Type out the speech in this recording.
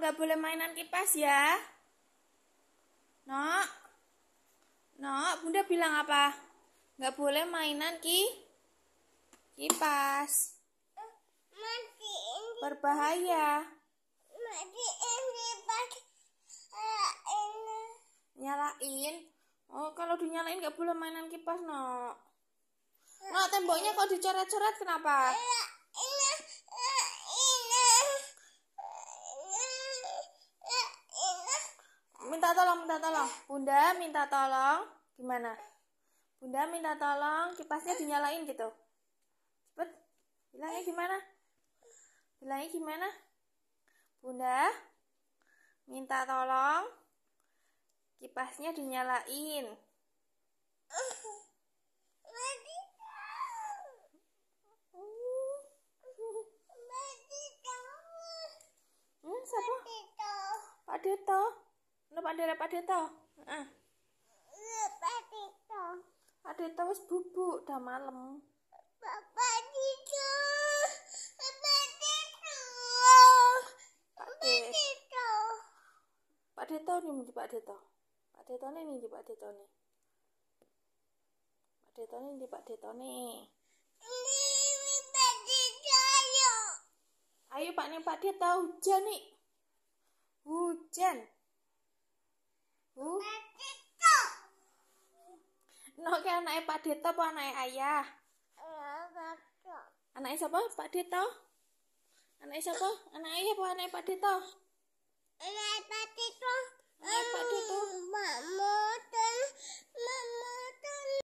nggak boleh mainan kipas ya. Nok, nok, bunda bilang apa? Nggak boleh mainan ki kipas. Berbahaya. Nyalain. Oh, kalau dinyalain nggak boleh mainan kipas, nok. Nok, temboknya kok dicoret-coret kenapa? Iya. minta tolong, minta tolong. Bunda minta tolong. Gimana? Bunda minta tolong kipasnya dinyalain gitu. Cepet. Bilangnya gimana? Bilangnya gimana? Bunda minta tolong kipasnya dinyalain. Hmm, siapa? Pak Deto. Pak Deto. Nopo ada apa ada to? Ah. Ada to. Ada to wis bubuk dah malam. Papa Dito. Papa Dito. Papa Dito. Pak Dito nih Pak Dito. Pak Dito nih Pak Dito nih. Pak Dito nih Pak Dito nih. Ayo Pak nih Pak Dito hujan nih. Hujan ibu? No ke anaknya Pak Deto apa anaknya ayah? Iya, anaknya siapa? Pak Deto? Anaknya siapa? Anaknya ayah apa anaknya Pak Deto? Anaknya Pak Deto. Anaknya Pak Deto.